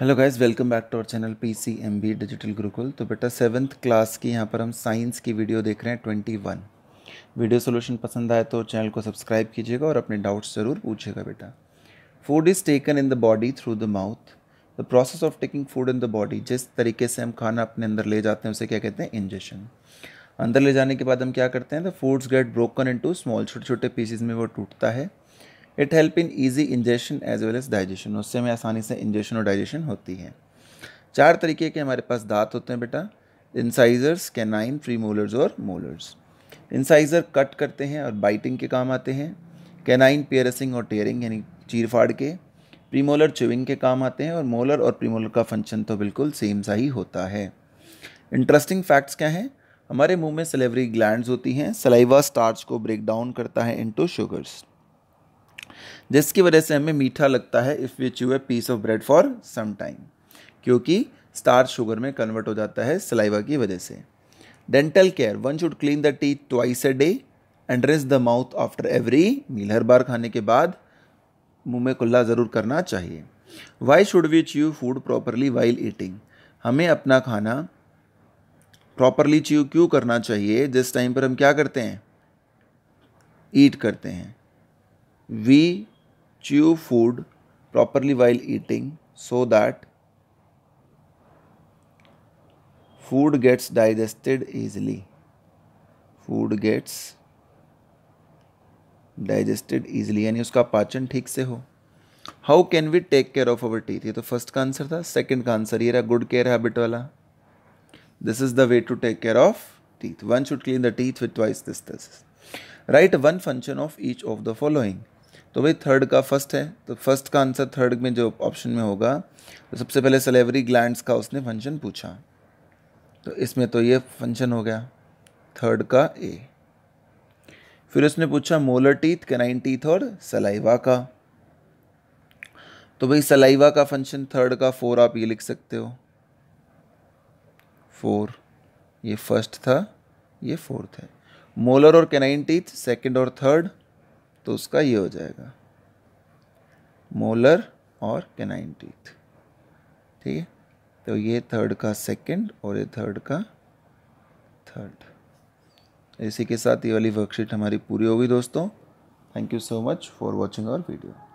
hello guys welcome back to our channel P C M B digital Gurukul तो बेटा seventh class की यहाँ पर हम साइंस की वीडियो देख रहे हैं ट्वेंटी वन वीडियो सॉल्यूशन पसंद आए तो चैनल को सब्सक्राइब कीजिएगा और अपने डाउट्स ज़रूर पूछिएगा बेटा food is taken in the body through the mouth the process of taking food in the body जिस तरीके से हम खाना अपने अंदर ले जाते हैं उसे क्या कहते हैं इंजेशन अंदर ले जाने के बाद हम क्या करते हैं the foods get broken into small छोटे छोटे पीसीज में वो टूटता है it help in easy ingestion as well as digestion उससे हमें आसानी से इंजेशन और डाइजेशन होती है चार तरीके के हमारे पास दांत होते हैं बेटा इंसाइजर्स कैनाइन फ्री मोलर्स और मोलर्स इंसाइजर कट करते हैं और बाइटिंग के काम आते हैं कैनाइन पेयरसिंग और टेयरिंग यानी चीर फाड़ के प्रीमोलर च्यूइंग के काम आते हैं और मोलर और प्रीमोलर का फंक्शन तो बिल्कुल सेम सा ही होता है इंटरेस्टिंग फैक्ट्स क्या हैं हमारे मुंह में सलेवरी ग्लैंड्स होती हैं सलाइवा स्टार्च को ब्रेक डाउन करता है इनटू शुगर्स जिसकी वजह से हमें मीठा लगता है if you chew a piece of bread for some time क्योंकि स्टार्च शुगर में कन्वर्ट हो जाता है सलाइवा की वजह से dental care one should clean the teeth twice a day and rinse the mouth after every meal हर बार खाने के बाद मुंह में कुल्ला ज़रूर करना चाहिए why should we chew food properly while eating हमें अपना खाना प्रॉपरली च्यू क्यों करना चाहिए जिस टाइम पर हम क्या करते हैं ईट करते हैं we chew food properly while eating so that food gets digested easily food gets digested easily यानी उसका पाचन ठीक से हो how can we take care of our teeth ये तो फर्स्ट का आंसर था सेकंड का आंसर ये रहा गुड केयर हैबिट वाला this is the way to take care of teeth one should clean the teeth with twice this this right one function of each of the following तो भाई third का first है तो first का answer third में जो option में होगा तो सबसे पहले सलेवरी ग्लैंड्स का उसने फंक्शन पूछा तो इसमें तो ये फंक्शन हो गया थर्ड का ए फिर उसने पूछा मोलर टीथ कैनाइन टीथ और सलाइवा का तो भाई सलाइवा का फंक्शन थर्ड का फोर आप ये लिख सकते हो फोर ये फर्स्ट था ये फोर्थ है मोलर और कैनाइन टीथ सेकेंड और थर्ड तो उसका ये हो जाएगा मोलर और केनाइन टीथ ठीक है तो ये थर्ड का सेकंड और ये थर्ड का थर्ड इसी के साथ ये वाली वर्कशीट हमारी पूरी होगी दोस्तों thank you so much for watching our video